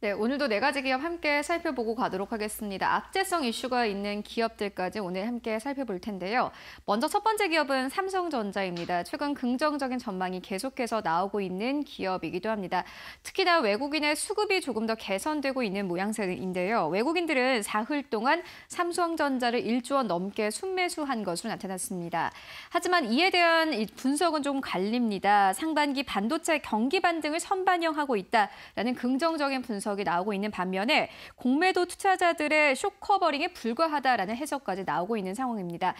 네, 오늘도 네 가지 기업 함께 살펴보고 가도록 하겠습니다. 악재성 이슈가 있는 기업들까지 오늘 함께 살펴볼 텐데요. 먼저 첫 번째 기업은 삼성전자입니다. 최근 긍정적인 전망이 계속해서 나오고 있는 기업이기도 합니다. 특히나 외국인의 수급이 조금 더 개선되고 있는 모양새인데요. 외국인들은 사흘 동안 삼성전자를 1조 원 넘게 순매수한 것으로 나타났습니다. 하지만 이에 대한 분석은 좀 갈립니다. 상반기 반도체 경기 반등을 선반영하고 있다라는 긍정적인 분석 분석이 나오고 있는 반면에 공매도 투자자들의 쇼커버링에 불과하다라는 해석까지 나오고 있는 상황입니다.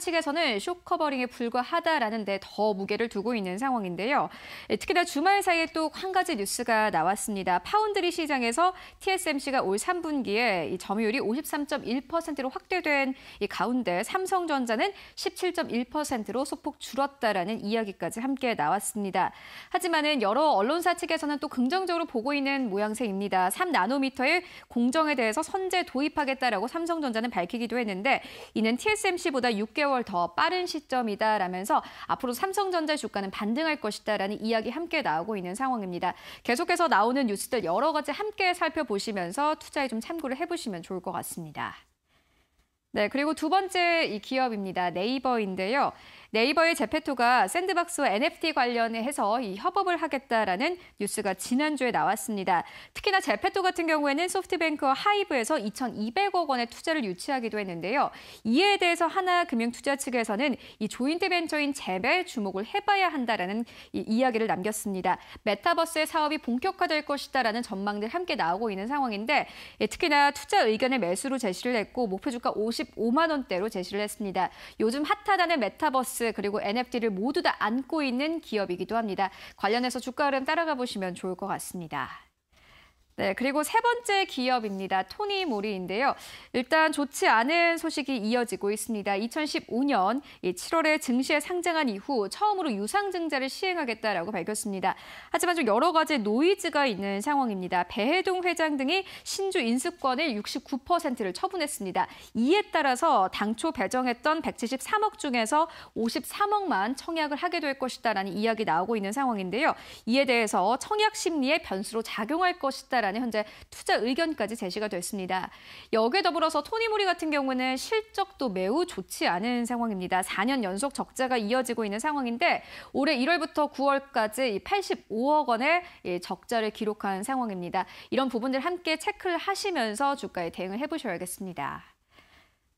키움증권 측에서는 쇼커버링에 불과하다라는 데 더 무게를 두고 있는 상황인데요. 예, 특히나 주말 사이에 또 한 가지 뉴스가 나왔습니다. 파운드리 시장에서 TSMC가 올 3분기에 점유율이 53.1%로 확대된 가운데 삼성전자는 17.1%로 소폭 줄었다라는 이야기까지 함께 나왔습니다. 하지만은 여러 언론사 측에서는 또 긍정적으로 보고 있는 모습 모양새입니다. 3나노미터의 공정에 대해서 선제 도입하겠다라고 삼성전자는 밝히기도 했는데 이는 TSMC보다 6개월 더 빠른 시점이다라면서 앞으로 삼성전자 주가는 반등할 것이다라는 이야기 함께 나오고 있는 상황입니다. 계속해서 나오는 뉴스들 여러 가지 함께 살펴보시면서 투자에 좀 참고를 해보시면 좋을 것 같습니다. 네, 그리고 두 번째 이 기업입니다. 네이버인데요. 네이버의 제페토가 샌드박스와 NFT 관련해서 이 협업을 하겠다라는 뉴스가 지난주에 나왔습니다. 특히나 제페토 같은 경우에는 소프트뱅크와 하이브에서 2,200억 원의 투자를 유치하기도 했는데요. 이에 대해서 하나금융투자 측에서는 이 조인트 벤처인 재배에 주목을 해봐야 한다라는 이야기를 남겼습니다. 메타버스의 사업이 본격화될 것이다라는 전망들 함께 나오고 있는 상황인데 예, 특히나 투자 의견을 매수로 제시를 했고 목표 주가 55만 원대로 제시를 했습니다. 요즘 핫하다는 메타버스 메타버스 그리고 NFT를 모두 다 안고 있는 기업이기도 합니다. 관련해서 주가 흐름 따라가 보시면 좋을 것 같습니다. 네, 그리고 세 번째 기업입니다. 토니 모리인데요. 일단 좋지 않은 소식이 이어지고 있습니다. 2015년 7월에 증시에 상장한 이후 처음으로 유상증자를 시행하겠다라고 밝혔습니다. 하지만 좀 여러 가지 노이즈가 있는 상황입니다. 배해동 회장 등이 신주 인수권을 69%를 처분했습니다. 이에 따라서 당초 배정했던 173억 중에서 53억만 청약을 하게 될 것이다라는 이야기 나오고 있는 상황인데요. 이에 대해서 청약 심리의 변수로 작용할 것이다 있다라는 현재 투자 의견까지 제시가 됐습니다. 여기에 더불어서 토니모리 같은 경우는 실적도 매우 좋지 않은 상황입니다. 4년 연속 적자가 이어지고 있는 상황인데 올해 1월부터 9월까지 85억 원의 적자를 기록한 상황입니다. 이런 부분들 함께 체크를 하시면서 주가에 대응을 해보셔야겠습니다.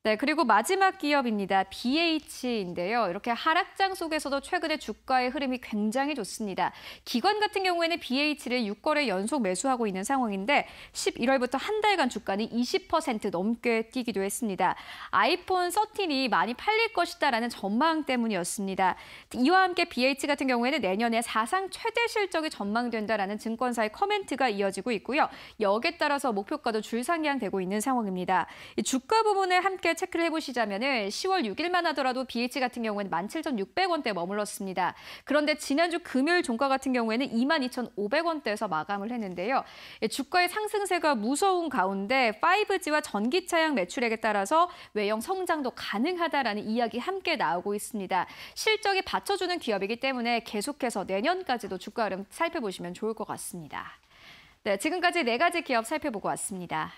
네, 그리고 마지막 기업입니다. BH인데요. 이렇게 하락장 속에서도 최근에 주가의 흐름이 굉장히 좋습니다. 기관 같은 경우에는 BH를 6거래 연속 매수하고 있는 상황인데 11월부터 한 달간 주가는 20% 넘게 뛰기도 했습니다. 아이폰 13이 많이 팔릴 것이다라는 전망 때문이었습니다. 이와 함께 BH 같은 경우에는 내년에 사상 최대 실적이 전망된다라는 증권사의 커멘트가 이어지고 있고요. 여기에 따라서 목표가도 줄상향되고 있는 상황입니다. 주가 부분에 함께 이렇 체크를 해보시자면 10월 6일만 하더라도 BH 같은 경우에는 17,600원대 머물렀습니다. 그런데 지난주 금요일 종가 같은 경우에는 22,500원대에서 마감을 했는데요. 예, 주가의 상승세가 무서운 가운데 5G와 전기차량 매출액에 따라서 외형 성장도 가능하다라는 이야기 함께 나오고 있습니다. 실적이 받쳐주는 기업이기 때문에 계속해서 내년까지도 주가 흐름 살펴보시면 좋을 것 같습니다. 네, 지금까지 네 가지 기업 살펴보고 왔습니다.